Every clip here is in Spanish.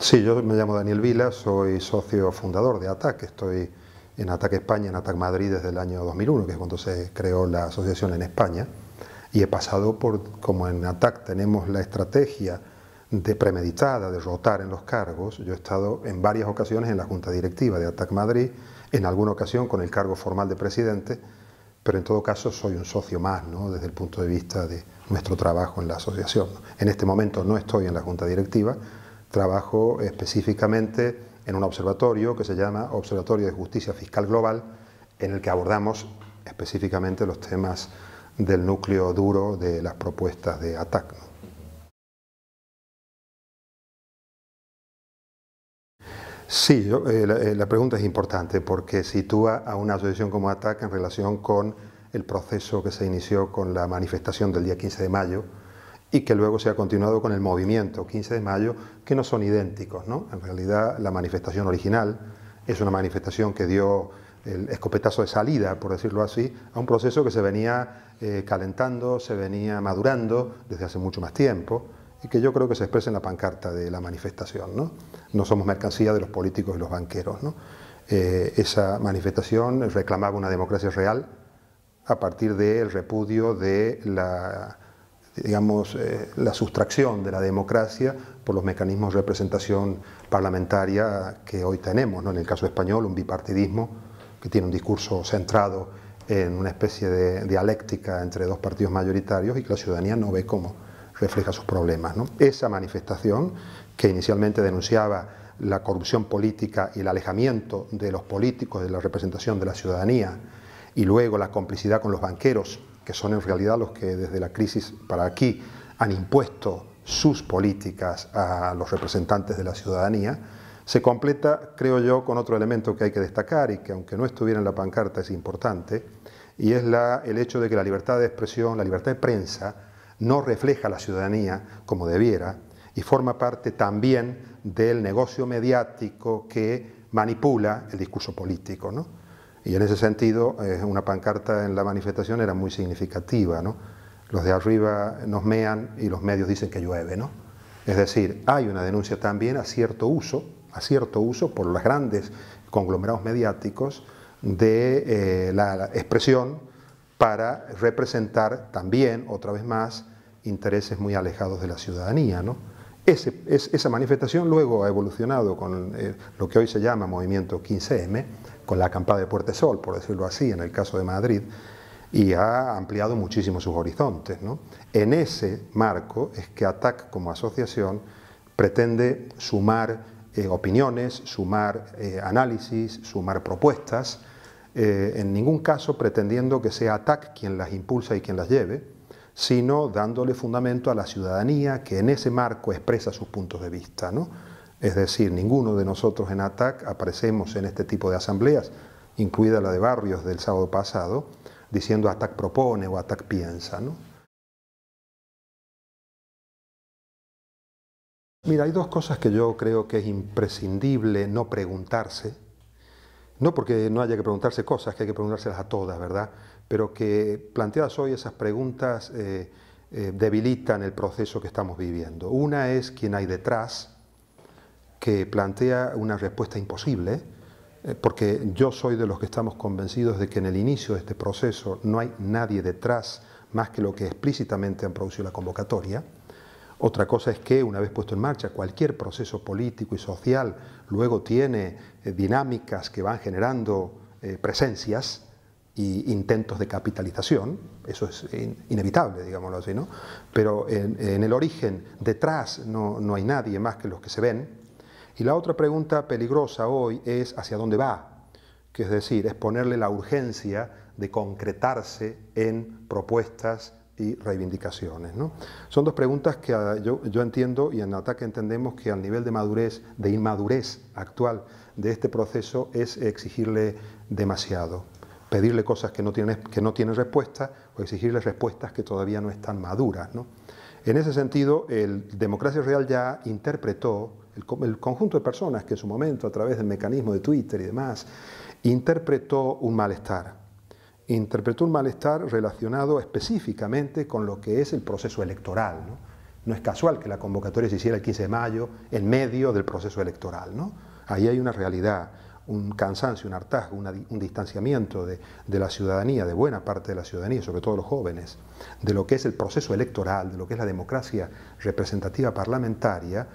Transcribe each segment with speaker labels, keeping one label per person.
Speaker 1: Sí, yo
Speaker 2: me llamo Daniel Vila, soy socio fundador de ATAC, estoy en ATAC España, en ATAC Madrid desde el año 2001, que es cuando se creó la asociación en España, y he pasado por, como en ATAC tenemos la estrategia de premeditada, de rotar en los cargos, yo he estado en varias ocasiones en la Junta Directiva de ATAC Madrid, en alguna ocasión con el cargo formal de presidente, pero en todo caso soy un socio más, ¿no? desde el punto de vista de nuestro trabajo en la asociación. En este momento no estoy en la Junta Directiva, Trabajo específicamente en un observatorio que se llama Observatorio de Justicia Fiscal Global, en el que abordamos específicamente los temas del núcleo duro de las propuestas de ATAC. Sí, eh, eh, la, pregunta es importante porque sitúa a una asociación como ATAC en relación con el proceso que se inició con la manifestación del día 15 de mayo, y que luego se ha continuado con el movimiento 15 de mayo, que no son idénticos. En realidad, la manifestación original es una manifestación que dio el escopetazo de salida, por decirlo así, a un proceso que se venía eh, calentando, se venía madurando desde hace mucho más tiempo y que yo creo que se expresa en la pancarta de la manifestación. No, no somos mercancía de los políticos y los banqueros. Eh, esa manifestación reclamaba una democracia real a partir del repudio de la digamos, eh, la sustracción de la democracia por los mecanismos de representación parlamentaria que hoy tenemos. En el caso español, un bipartidismo que tiene un discurso centrado en una especie de dialéctica entre dos partidos mayoritarios y que la ciudadanía no ve cómo refleja sus problemas. Esa manifestación, que inicialmente denunciaba la corrupción política y el alejamiento de los políticos de la representación de la ciudadanía, y luego la complicidad con los banqueros que son en realidad los que desde la crisis para aquí han impuesto sus políticas a los representantes de la ciudadanía, se completa, creo yo, con otro elemento que hay que destacar y que aunque no estuviera en la pancarta es importante, y es el hecho de que la libertad de expresión, la libertad de prensa, no refleja a la ciudadanía como debiera y forma parte también del negocio mediático que manipula el discurso político. ¿no? Y en ese sentido, eh, una pancarta en la manifestación era muy significativa. Los de arriba nos mean y los medios dicen que llueve. Es decir, hay una denuncia también a cierto uso, a cierto uso por los grandes conglomerados mediáticos de eh, la, expresión para representar también, otra vez más, intereses muy alejados de la ciudadanía. esa manifestación luego ha evolucionado con eh, lo que hoy se llama Movimiento 15M, con la acampada de Puertesol, por decirlo así, en el caso de Madrid, y ha ampliado muchísimo sus horizontes. En ese marco es que ATAC como asociación pretende sumar eh, opiniones, sumar eh, análisis, sumar propuestas, eh, en ningún caso pretendiendo que sea ATAC quien las impulsa y quien las lleve, sino dándole fundamento a la ciudadanía que en ese marco expresa sus puntos de vista. Es decir, ninguno de nosotros en ATAC aparecemos en este tipo de asambleas, incluida la de barrios del sábado pasado, diciendo ATAC propone o ATAC piensa. Mira, hay dos cosas que yo creo que es imprescindible no preguntarse. No porque no haya que preguntarse cosas, que hay que preguntárselas a todas, ¿verdad? Pero que planteadas hoy esas preguntas eh, eh, debilitan el proceso que estamos viviendo. Una es quién hay detrás, que plantea una respuesta imposible, eh, porque yo soy de los que estamos convencidos de que en el inicio de este proceso no hay nadie detrás más que lo que explícitamente han producido la convocatoria. Otra cosa es que, una vez puesto en marcha, cualquier proceso político y social luego tiene eh, dinámicas que van generando eh, presencias e intentos de capitalización, eso es inevitable, digámoslo así, ¿no? Pero en, el origen, detrás, no, no hay nadie más que los que se ven, y la otra pregunta peligrosa hoy es hacia dónde va, que es decir, es ponerle la urgencia de concretarse en propuestas y reivindicaciones. Son dos preguntas que ah, yo, entiendo y en Ataque entendemos que al nivel de madurez, de inmadurez actual de este proceso es exigirle demasiado, pedirle cosas que no tienen, que no respuesta o exigirle respuestas que todavía no están maduras. En ese sentido, el Democracia Real ya interpretó el, conjunto de personas que en su momento, a través del mecanismo de Twitter y demás, interpretó un malestar. Interpretó un malestar relacionado específicamente con lo que es el proceso electoral. ¿no? es casual que la convocatoria se hiciera el 15 de mayo, en medio del proceso electoral. ¿no? Ahí hay una realidad, un cansancio, un hartazgo, un distanciamiento de, de, la ciudadanía, de buena parte de la ciudadanía, sobre todo los jóvenes, de lo que es el proceso electoral, de lo que es la democracia representativa parlamentaria,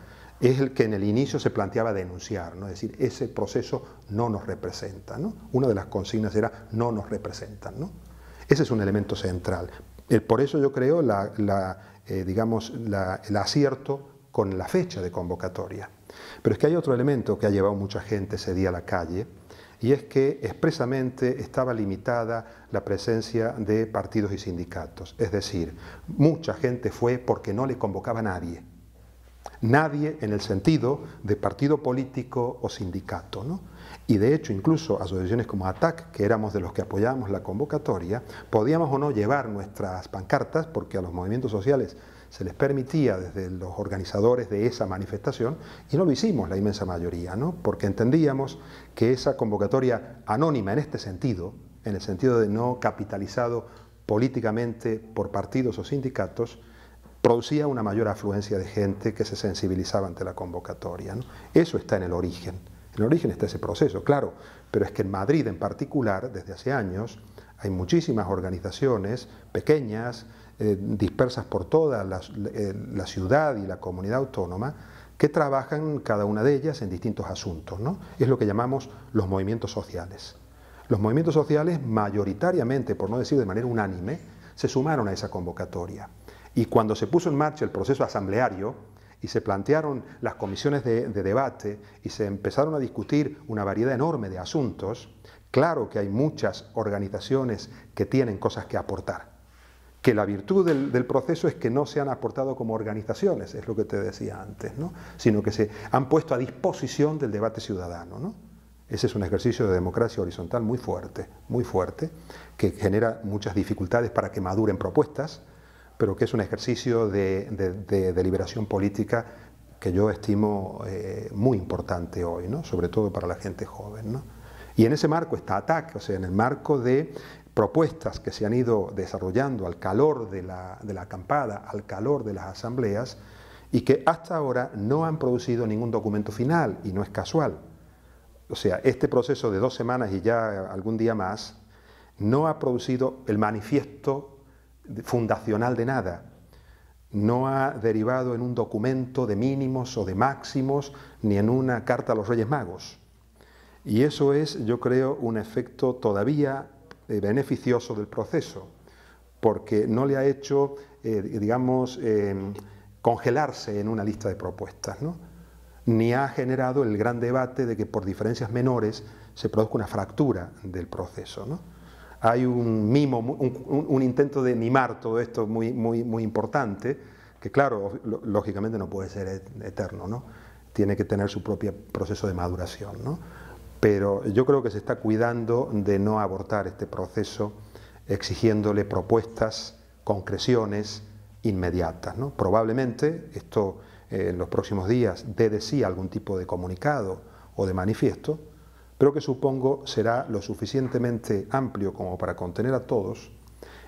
Speaker 2: es el que en el inicio se planteaba denunciar, ¿no? es decir, ese proceso no nos representa. ¿no? Una de las consignas era no nos representan. ¿no? Ese es un elemento central. Eh, por eso yo creo la, eh, digamos, el acierto con la fecha de convocatoria. Pero es que hay otro elemento que ha llevado mucha gente ese día a la calle, y es que expresamente estaba limitada la presencia de partidos y sindicatos. Es decir, mucha gente fue porque no le convocaba a nadie. Nadie en el sentido de partido político o sindicato. Y de hecho, incluso asociaciones como ATAC, que éramos de los que apoyábamos la convocatoria, podíamos o no llevar nuestras pancartas, porque a los movimientos sociales se les permitía desde los organizadores de esa manifestación, y no lo hicimos la inmensa mayoría, ¿no? porque entendíamos que esa convocatoria anónima en este sentido, en el sentido de no capitalizado políticamente por partidos o sindicatos, producía una mayor afluencia de gente que se sensibilizaba ante la convocatoria. Eso está en el origen. En el origen está ese proceso, claro, pero es que en Madrid en particular, desde hace años, hay muchísimas organizaciones pequeñas, eh, dispersas por toda eh, la, ciudad y la comunidad autónoma, que trabajan cada una de ellas en distintos asuntos. Es lo que llamamos los movimientos sociales. Los movimientos sociales mayoritariamente, por no decir de manera unánime, se sumaron a esa convocatoria. Y cuando se puso en marcha el proceso asambleario y se plantearon las comisiones de, debate y se empezaron a discutir una variedad enorme de asuntos, claro que hay muchas organizaciones que tienen cosas que aportar que la virtud del, proceso es que no se han aportado como organizaciones, es lo que te decía antes, sino que se han puesto a disposición del debate ciudadano. Ese es un ejercicio de democracia horizontal muy fuerte, muy fuerte, que genera muchas dificultades para que maduren propuestas, pero que es un ejercicio de, deliberación política que yo estimo eh, muy importante hoy, ¿no? sobre todo para la gente joven. Y en ese marco está ATAC, o sea, en el marco de propuestas que se han ido desarrollando al calor de la, de la acampada, al calor de las asambleas, y que hasta ahora no han producido ningún documento final, y no es casual. O sea, este proceso de dos semanas y ya algún día más, no ha producido el manifiesto fundacional de nada, no ha derivado en un documento de mínimos o de máximos, ni en una carta a los Reyes Magos. Y eso es, yo creo, un efecto todavía eh, beneficioso del proceso, porque no le ha hecho, eh, digamos, eh, congelarse en una lista de propuestas, ¿no? ni ha generado el gran debate de que por diferencias menores se produzca una fractura del proceso. ¿no? hay un mimo, un, intento de mimar todo esto muy, muy, importante, que claro, lógicamente no puede ser eterno, ¿no? tiene que tener su propio proceso de maduración. ¿no? Pero yo creo que se está cuidando de no abortar este proceso exigiéndole propuestas, concreciones inmediatas. ¿no? Probablemente esto eh, en los próximos días dé de sí algún tipo de comunicado o de manifiesto, pero que supongo será lo suficientemente amplio como para contener a todos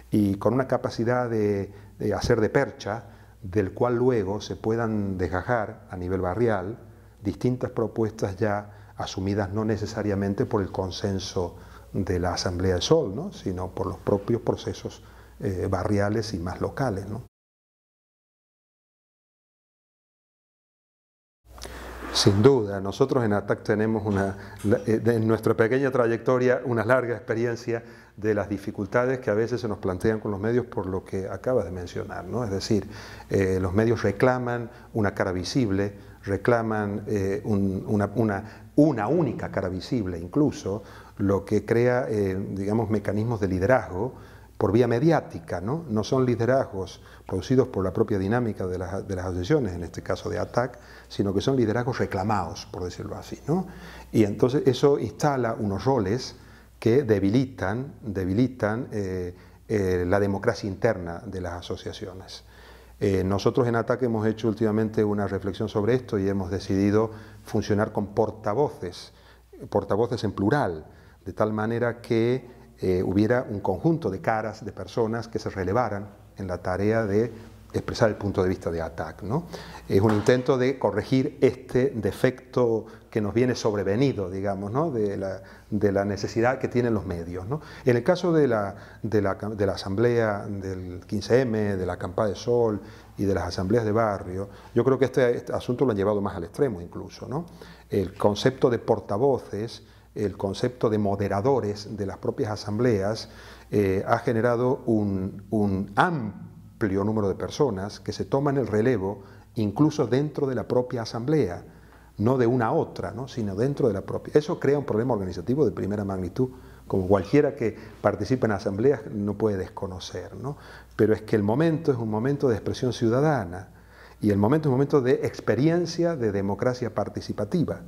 Speaker 2: y con una capacidad de, hacer de percha del cual luego se puedan desgajar a nivel barrial distintas propuestas ya asumidas no necesariamente por el consenso de la Asamblea del Sol, sino por los propios procesos eh, barriales y más locales.
Speaker 1: Sin duda, nosotros
Speaker 2: en ATAC tenemos una, eh, en nuestra pequeña trayectoria una larga experiencia de las dificultades que a veces se nos plantean con los medios por lo que acabas de mencionar. ¿no? Es decir, eh, los medios reclaman una cara visible, reclaman eh, una, única cara visible incluso, lo que crea, digamos, mecanismos de liderazgo por vía mediática, ¿no? no son liderazgos producidos por la propia dinámica de las, de las, asociaciones, en este caso de ATAC, sino que son liderazgos reclamados, por decirlo así. ¿no? Y entonces eso instala unos roles que debilitan, debilitan eh, eh, la democracia interna de las asociaciones. Eh, nosotros en ATAC hemos hecho últimamente una reflexión sobre esto y hemos decidido funcionar con portavoces, portavoces en plural, de tal manera que eh, hubiera un conjunto de caras, de personas que se relevaran en la tarea de expresar el punto de vista de ATAC. ¿no? Es un intento de corregir este defecto que nos viene sobrevenido, digamos, de, la, necesidad que tienen los medios. ¿no? En el caso de la, de, la, asamblea del 15M, de la Campa de Sol y de las asambleas de barrio, yo creo que este, este asunto lo han llevado más al extremo incluso. El concepto de portavoces el concepto de moderadores de las propias asambleas eh, ha generado un, amplio número de personas que se toman el relevo incluso dentro de la propia asamblea, no de una a otra, sino dentro de la propia. Eso crea un problema organizativo de primera magnitud, como cualquiera que participe en asambleas no puede desconocer. Pero es que el momento es un momento de expresión ciudadana y el momento es un momento de experiencia de democracia participativa.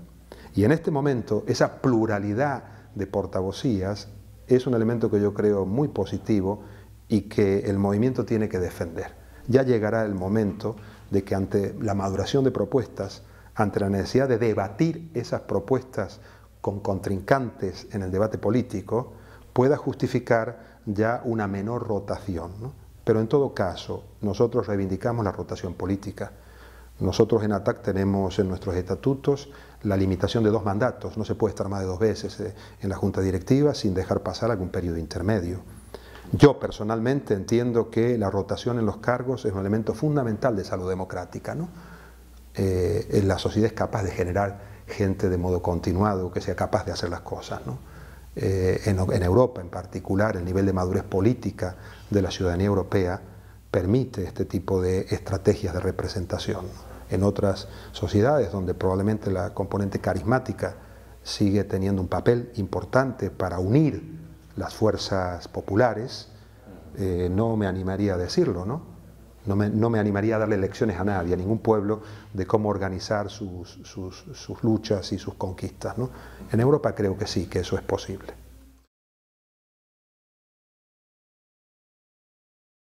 Speaker 2: Y en este momento, esa pluralidad de portavocías es un elemento que yo creo muy positivo y que el movimiento tiene que defender. Ya llegará el momento de que ante la maduración de propuestas, ante la necesidad de debatir esas propuestas con contrincantes en el debate político, pueda justificar ya una menor rotación. Pero en todo caso, nosotros reivindicamos la rotación política. Nosotros en ATAC tenemos en nuestros estatutos la limitación de dos mandatos. No se puede estar más de dos veces eh, en la junta directiva sin dejar pasar algún periodo intermedio. Yo personalmente entiendo que la rotación en los cargos es un elemento fundamental de salud democrática. ¿no? Eh, la sociedad es capaz de generar gente de modo continuado, que sea capaz de hacer las cosas. ¿no? Eh, en Europa en particular, el nivel de madurez política de la ciudadanía europea permite este tipo de estrategias de representación en otras sociedades donde probablemente la componente carismática sigue teniendo un papel importante para unir las fuerzas populares, eh, no me animaría a decirlo, ¿no? No me, animaría a darle lecciones a nadie, a ningún pueblo, de cómo organizar sus, luchas y sus conquistas. En Europa creo que sí, que eso es posible.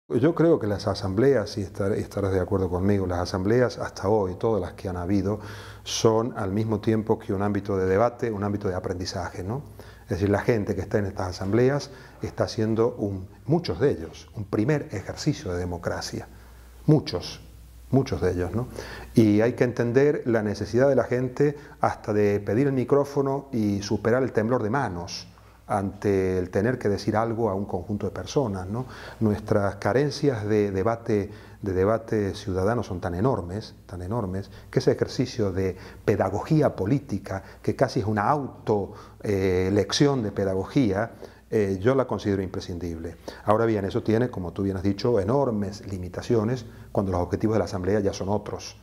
Speaker 2: Pues yo creo que las asambleas, y estarás de acuerdo conmigo, las asambleas hasta hoy, todas las que han habido, son al mismo tiempo que un ámbito de debate, un ámbito de aprendizaje, Es decir, la gente que está en estas asambleas está haciendo, muchos de ellos, un primer ejercicio de democracia. Muchos, muchos de ellos, ¿no? Y hay que entender la necesidad de la gente hasta de pedir el micrófono y superar el temblor de manos ante el tener que decir algo a un conjunto de personas. Nuestras carencias de debate, de debate ciudadano son tan enormes, tan enormes, que ese ejercicio de pedagogía política, que casi es una autoelección eh, de pedagogía, eh, yo la considero imprescindible. Ahora bien, eso tiene, como tú bien has dicho, enormes limitaciones cuando los objetivos de la Asamblea ya son otros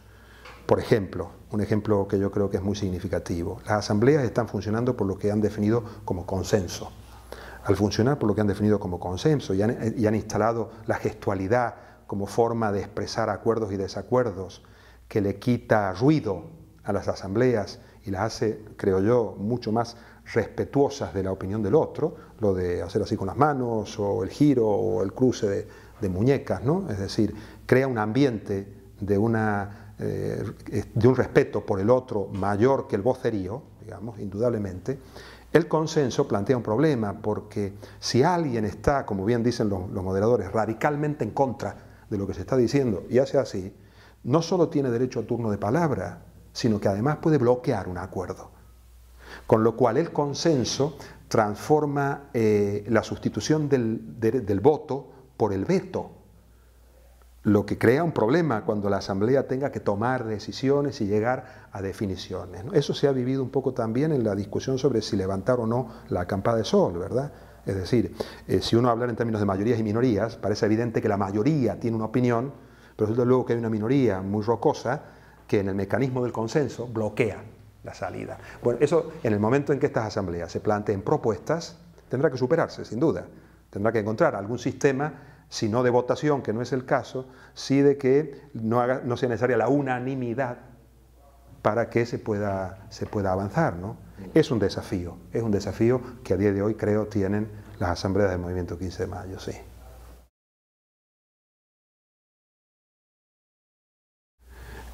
Speaker 2: por ejemplo, un ejemplo que yo creo que es muy significativo, las asambleas están funcionando por lo que han definido como consenso. Al funcionar por lo que han definido como consenso y han, instalado la gestualidad como forma de expresar acuerdos y desacuerdos, que le quita ruido a las asambleas y las hace, creo yo, mucho más respetuosas de la opinión del otro, lo de hacer así con las manos o el giro o el cruce de, de muñecas, ¿no? Es decir, crea un ambiente de una eh, de un respeto por el otro mayor que el vocerío, digamos, indudablemente, el consenso plantea un problema, porque si alguien está, como bien dicen los, moderadores, radicalmente en contra de lo que se está diciendo y hace así, no solo tiene derecho a turno de palabra, sino que además puede bloquear un acuerdo. Con lo cual el consenso transforma eh, la sustitución del voto por el veto lo que crea un problema cuando la Asamblea tenga que tomar decisiones y llegar a definiciones. Eso se ha vivido un poco también en la discusión sobre si levantar o no la acampada de sol, ¿verdad? Es decir, eh, si uno habla en términos de mayorías y minorías, parece evidente que la mayoría tiene una opinión, pero desde luego que hay una minoría muy rocosa que en el mecanismo del consenso bloquea la salida. Bueno, eso en el momento en que estas asambleas se planteen propuestas, tendrá que superarse, sin duda. Tendrá que encontrar algún sistema sino de votación, que no es el caso, sí de que no, sea necesaria la unanimidad para que se pueda, avanzar. Es un desafío, es un desafío que a día de hoy creo tienen las asambleas del
Speaker 1: Movimiento 15 de Mayo, sí.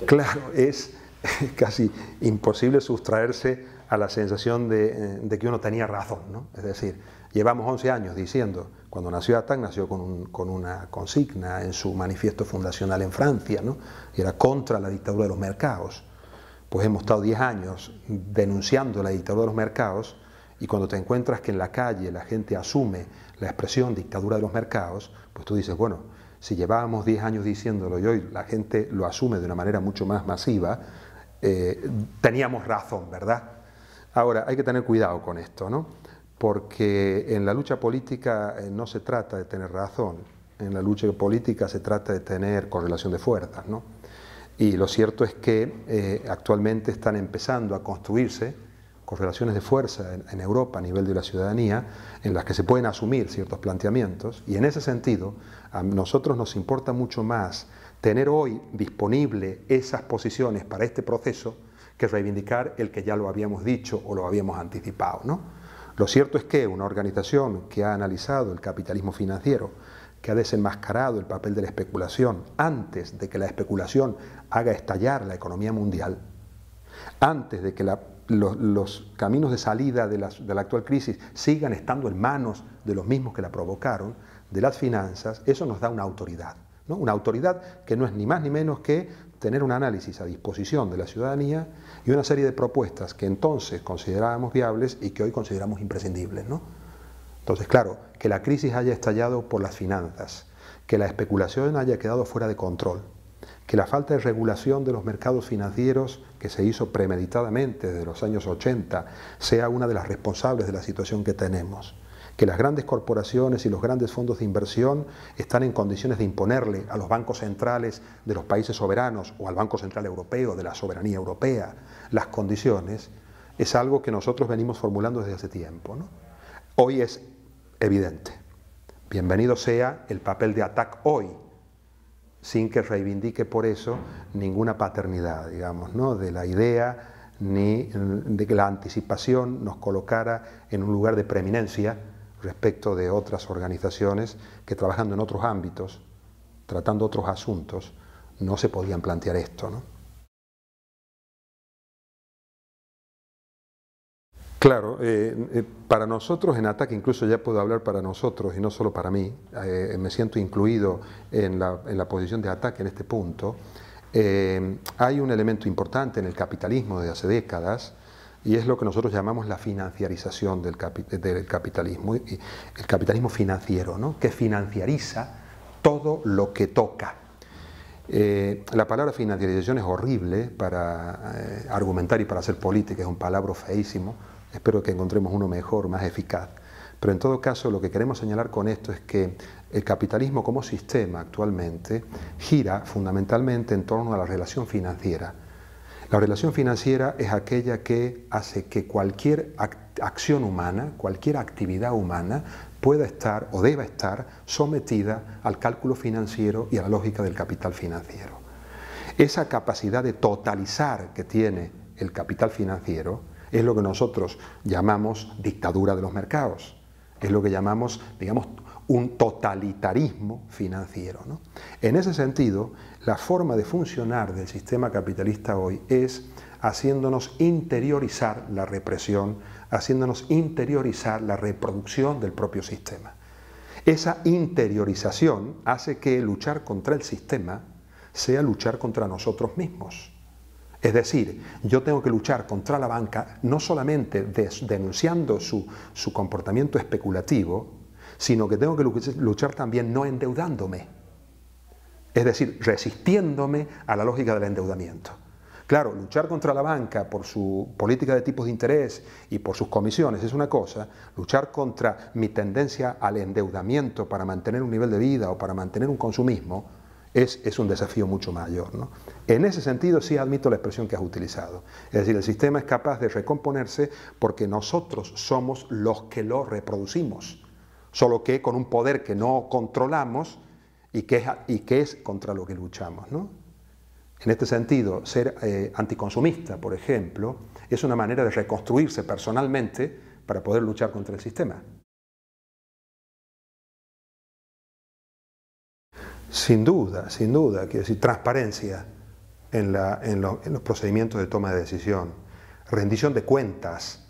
Speaker 2: Claro, es casi imposible sustraerse a la sensación de, eh, que uno tenía razón, Es decir, Llevamos 11 años diciendo, cuando nació Atac, nació con, una consigna en su manifiesto fundacional en Francia, ¿no? era contra la dictadura de los mercados. Pues hemos estado 10 años denunciando la dictadura de los mercados y cuando te encuentras que en la calle la gente asume la expresión dictadura de los mercados, pues tú dices, bueno, si llevábamos 10 años diciéndolo y hoy la gente lo asume de una manera mucho más masiva, eh, teníamos razón, ¿verdad? Ahora, hay que tener cuidado con esto, ¿no? porque en la lucha política eh, no se trata de tener razón, en la lucha política se trata de tener correlación de fuerzas. ¿no? Y lo cierto es que eh, actualmente están empezando a construirse correlaciones de fuerza en, Europa a nivel de la ciudadanía en las que se pueden asumir ciertos planteamientos y en ese sentido a nosotros nos importa mucho más tener hoy disponible esas posiciones para este proceso que reivindicar el que ya lo habíamos dicho o lo habíamos anticipado. ¿no? Lo cierto es que una organización que ha analizado el capitalismo financiero, que ha desenmascarado el papel de la especulación antes de que la especulación haga estallar la economía mundial, antes de que los, caminos de salida de la, actual crisis sigan estando en manos de los mismos que la provocaron, de las finanzas, eso nos da una autoridad. Una autoridad que no es ni más ni menos que tener un análisis a disposición de la ciudadanía y una serie de propuestas que entonces considerábamos viables y que hoy consideramos imprescindibles. ¿no? Entonces, claro, que la crisis haya estallado por las finanzas, que la especulación haya quedado fuera de control, que la falta de regulación de los mercados financieros que se hizo premeditadamente desde los años 80 sea una de las responsables de la situación que tenemos que las grandes corporaciones y los grandes fondos de inversión están en condiciones de imponerle a los bancos centrales de los países soberanos o al Banco Central Europeo de la soberanía europea las condiciones, es algo que nosotros venimos formulando desde hace tiempo. Hoy es evidente. Bienvenido sea el papel de ATAC hoy, sin que reivindique por eso ninguna paternidad, digamos, ¿no? de la idea ni de que la anticipación nos colocara en un lugar de preeminencia respecto de otras organizaciones que trabajando en otros ámbitos, tratando otros asuntos, no
Speaker 1: se podían plantear esto.
Speaker 2: Claro, eh, eh, para nosotros en ATAC, incluso ya puedo hablar para nosotros y no solo para mí, eh, me siento incluido en la, posición de ATAC en este punto, hay un elemento importante en el capitalismo de hace décadas y es lo que nosotros llamamos la financiarización del, capitalismo, el capitalismo financiero, ¿no? que financiariza todo lo que toca. Eh, la palabra financiarización es horrible para eh, argumentar y para hacer política, es un palabra feísimo, espero que encontremos uno mejor, más eficaz. Pero en todo caso lo que queremos señalar con esto es que el capitalismo como sistema actualmente gira fundamentalmente en torno a la relación financiera la relación financiera es aquella que hace que cualquier acción humana, cualquier actividad humana, pueda estar o deba estar sometida al cálculo financiero y a la lógica del capital financiero. Esa capacidad de totalizar que tiene el capital financiero es lo que nosotros llamamos dictadura de los mercados, es lo que llamamos, digamos, un totalitarismo financiero. En ese sentido, la forma de funcionar del sistema capitalista hoy es haciéndonos interiorizar la represión, haciéndonos interiorizar la reproducción del propio sistema. Esa interiorización hace que luchar contra el sistema sea luchar contra nosotros mismos. Es decir, yo tengo que luchar contra la banca no solamente denunciando su, su comportamiento especulativo, sino que tengo que luchar también no endeudándome es decir, resistiéndome a la lógica del endeudamiento. Claro, luchar contra la banca por su política de tipos de interés y por sus comisiones es una cosa, luchar contra mi tendencia al endeudamiento para mantener un nivel de vida o para mantener un consumismo es, un desafío mucho mayor. En ese sentido sí admito la expresión que has utilizado, es decir, el sistema es capaz de recomponerse porque nosotros somos los que lo reproducimos, solo que con un poder que no controlamos, y qué es, y qué es contra lo que luchamos. ¿no? En este sentido, ser eh, anticonsumista, por ejemplo, es una manera de reconstruirse personalmente para poder luchar contra el sistema. Sin duda, sin duda, quiero decir, transparencia en los procedimientos de toma de decisión, rendición de cuentas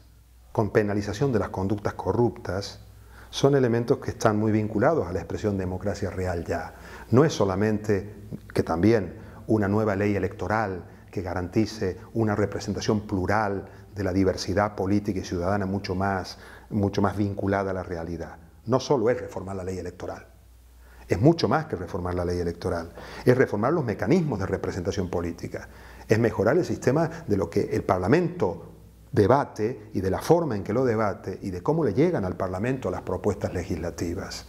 Speaker 2: con penalización de las conductas corruptas, son elementos que están muy vinculados a la expresión democracia real ya. No es solamente que también una nueva ley electoral que garantice una representación plural de la diversidad política y ciudadana mucho más, mucho más vinculada a la realidad. No solo es reformar la ley electoral, es mucho más que reformar la ley electoral, es reformar los mecanismos de representación política, es mejorar el sistema de lo que el Parlamento debate y de la forma en que lo debate y de cómo le llegan al Parlamento las propuestas legislativas.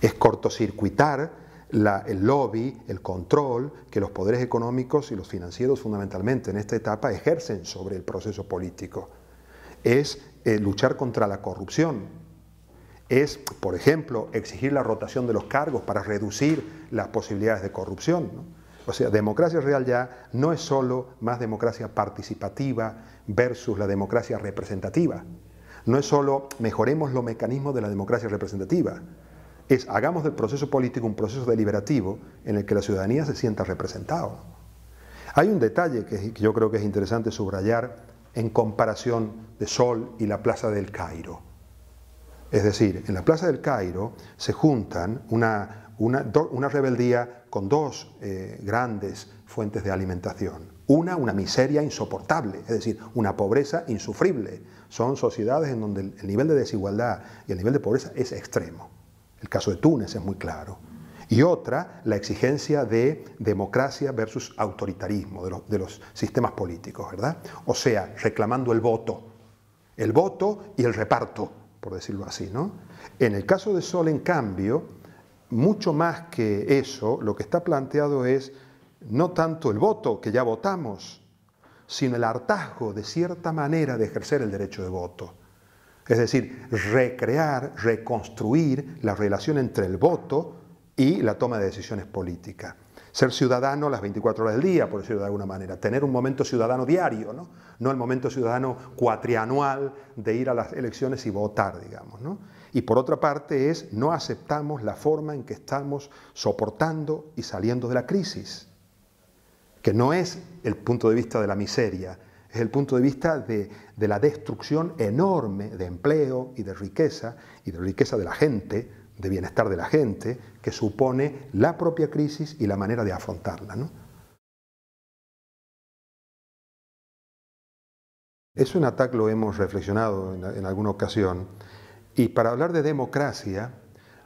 Speaker 2: Es cortocircuitar el lobby, el control que los poderes económicos y los financieros fundamentalmente en esta etapa ejercen sobre el proceso político. Es eh, luchar contra la corrupción, es, por ejemplo, exigir la rotación de los cargos para reducir las posibilidades de corrupción. O sea, democracia real ya no es solo más democracia participativa versus la democracia representativa. No es solo mejoremos los mecanismos de la democracia representativa. Es hagamos del proceso político un proceso deliberativo en el que la ciudadanía se sienta representada. Hay un detalle que yo creo que es interesante subrayar en comparación de Sol y la Plaza del Cairo. Es decir, en la Plaza del Cairo se juntan una una, rebeldía con dos eh, grandes fuentes de alimentación. Una, una miseria insoportable, es decir, una pobreza insufrible. Son sociedades en donde el nivel de desigualdad y el nivel de pobreza es extremo. El caso de Túnez es muy claro. Y otra, la exigencia de democracia versus autoritarismo de los, de los sistemas políticos, ¿verdad? O sea, reclamando el voto. El voto y el reparto, por decirlo así, ¿no? En el caso de Sol, en cambio, mucho más que eso, lo que está planteado es no tanto el voto, que ya votamos, sino el hartazgo de cierta manera de ejercer el derecho de voto. Es decir, recrear, reconstruir la relación entre el voto y la toma de decisiones políticas. Ser ciudadano las 24 horas del día, por decirlo de alguna manera. Tener un momento ciudadano diario, ¿no? el momento ciudadano cuatrianual de ir a las elecciones y votar, digamos, ¿no? Y por otra parte es no aceptamos la forma en que estamos soportando y saliendo de la crisis, que no es el punto de vista de la miseria, es el punto de vista de, la destrucción enorme de empleo y de riqueza, y de riqueza de la gente, de bienestar de la gente, que supone la propia crisis y la manera de afrontarla.
Speaker 1: Eso en ATAC lo hemos
Speaker 2: reflexionado en, alguna ocasión. Y para hablar de democracia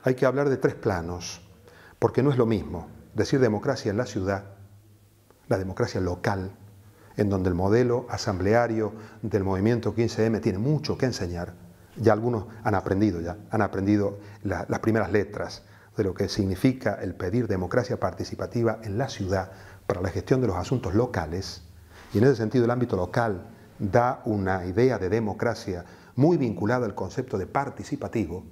Speaker 2: hay que hablar de tres planos, porque no es lo mismo decir democracia en la ciudad, la democracia local, en donde el modelo asambleario del movimiento 15M tiene mucho que enseñar. Ya algunos han aprendido, ya han aprendido las primeras letras de lo que significa el pedir democracia participativa en la ciudad para la gestión de los asuntos locales. Y en ese sentido el ámbito local da una idea de democracia muy vinculado al concepto de participativo,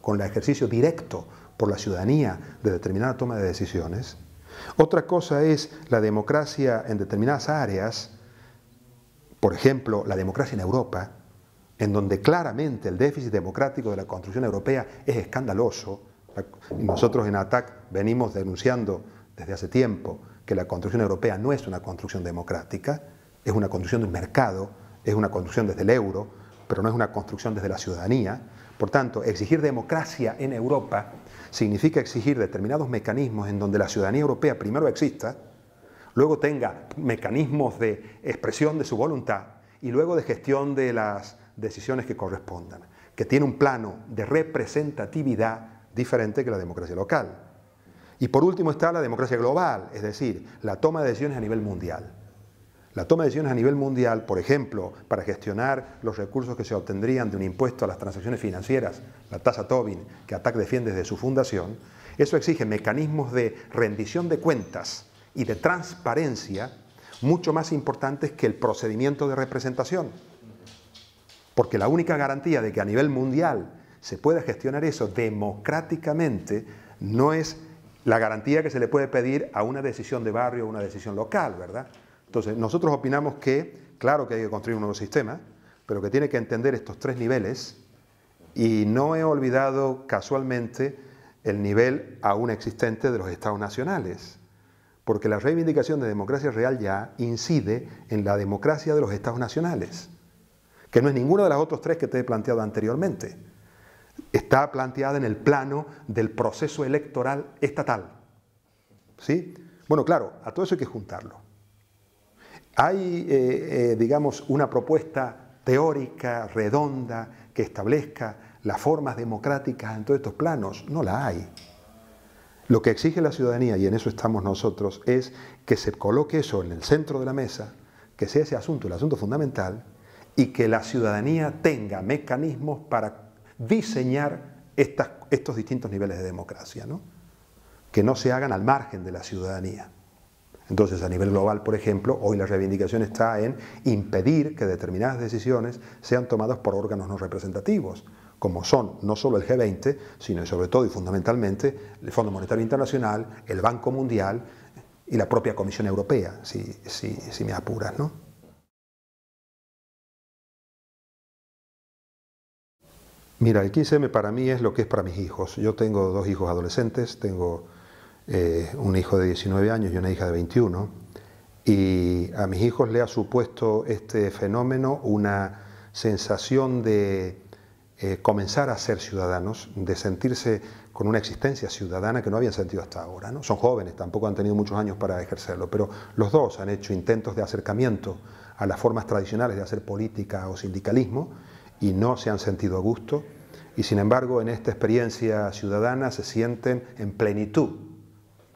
Speaker 2: con el ejercicio directo por la ciudadanía de determinada toma de decisiones. Otra cosa es la democracia en determinadas áreas, por ejemplo, la democracia en Europa, en donde claramente el déficit democrático de la construcción europea es escandaloso. Nosotros en ATAC venimos denunciando desde hace tiempo que la construcción europea no es una construcción democrática, es una construcción de mercado, es una construcción desde el euro, pero no es una construcción desde la ciudadanía. Por tanto, exigir democracia en Europa significa exigir determinados mecanismos en donde la ciudadanía europea primero exista, luego tenga mecanismos de expresión de su voluntad y luego de gestión de las decisiones que correspondan, que tiene un plano de representatividad diferente que la democracia local. Y por último está la democracia global, es decir, la toma de decisiones a nivel mundial. La toma de decisiones a nivel mundial, por ejemplo, para gestionar los recursos que se obtendrían de un impuesto a las transacciones financieras, la tasa Tobin, que ATAC defiende desde su fundación, eso exige mecanismos de rendición de cuentas y de transparencia mucho más importantes que el procedimiento de representación. Porque la única garantía de que a nivel mundial se pueda gestionar eso democráticamente no es la garantía que se le puede pedir a una decisión de barrio o una decisión local, ¿verdad? Entonces, nosotros opinamos que, claro que hay que construir un nuevo sistema, pero que tiene que entender estos tres niveles y no he olvidado casualmente el nivel aún existente de los estados nacionales, porque la reivindicación de democracia real ya incide en la democracia de los estados nacionales, que no es ninguna de las otras tres que te he planteado anteriormente. Está planteada en el plano del proceso electoral estatal. ¿Sí? Bueno, claro, a todo eso hay que juntarlo. Hay, eh, eh, digamos, una propuesta teórica, redonda, que establezca las formas democráticas en todos estos planos. No la hay. Lo que exige la ciudadanía, y en eso estamos nosotros, es que se coloque eso en el centro de la mesa, que sea ese asunto el asunto fundamental, y que la ciudadanía tenga mecanismos para diseñar estos distintos niveles de democracia, que no se hagan al margen de la ciudadanía. Entonces, a nivel global, por ejemplo, hoy la reivindicación está en impedir que determinadas decisiones sean tomadas por órganos no representativos, como son no solo el G20, sino sobre todo y fundamentalmente el Fondo Monetario Internacional, el Banco Mundial y la propia Comisión Europea, si, me apuras, ¿no? Mira, el 15M para mí es lo que es para mis hijos. Yo tengo dos hijos adolescentes, tengo eh, un hijo de 19 años y una hija de 21, y a mis hijos le ha supuesto este fenómeno una sensación de eh, comenzar a ser ciudadanos, de sentirse con una existencia ciudadana que no habían sentido hasta ahora. ¿no? Son jóvenes, tampoco han tenido muchos años para ejercerlo, pero los dos han hecho intentos de acercamiento a las formas tradicionales de hacer política o sindicalismo y no se han sentido a gusto y sin embargo en esta experiencia ciudadana se sienten en plenitud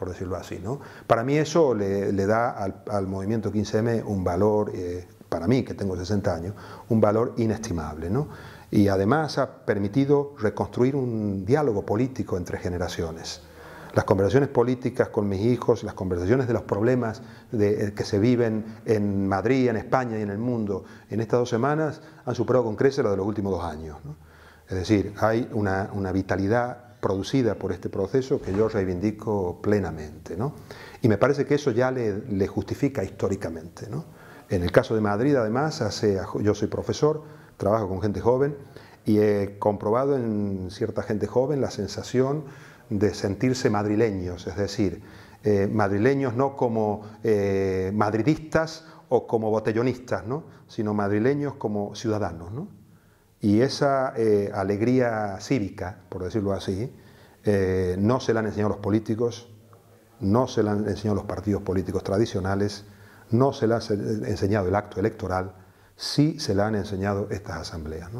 Speaker 2: por decirlo así. ¿no? Para mí eso le, da al, movimiento 15M un valor, eh, para mí que tengo 60 años, un valor inestimable. ¿no? Y además ha permitido reconstruir un diálogo político entre generaciones las conversaciones políticas con mis hijos, las conversaciones de los problemas eh, que se viven en Madrid, en España y en el mundo en estas dos semanas han superado con creces lo de los últimos dos años. Es decir, hay una, una vitalidad producida por este proceso que yo reivindico plenamente. Y me parece que eso ya le, justifica históricamente. En el caso de Madrid, además, hace, yo soy profesor, trabajo con gente joven y he comprobado en cierta gente joven la sensación de sentirse madrileños, es decir, eh, madrileños no como eh, madridistas o como botellonistas, ¿no? sino madrileños como ciudadanos. ¿no? Y esa eh, alegría cívica, por decirlo así, eh, no se la han enseñado los políticos, no se la han enseñado los partidos políticos tradicionales, no se la ha enseñado el acto electoral, sí se la han enseñado
Speaker 1: estas asambleas.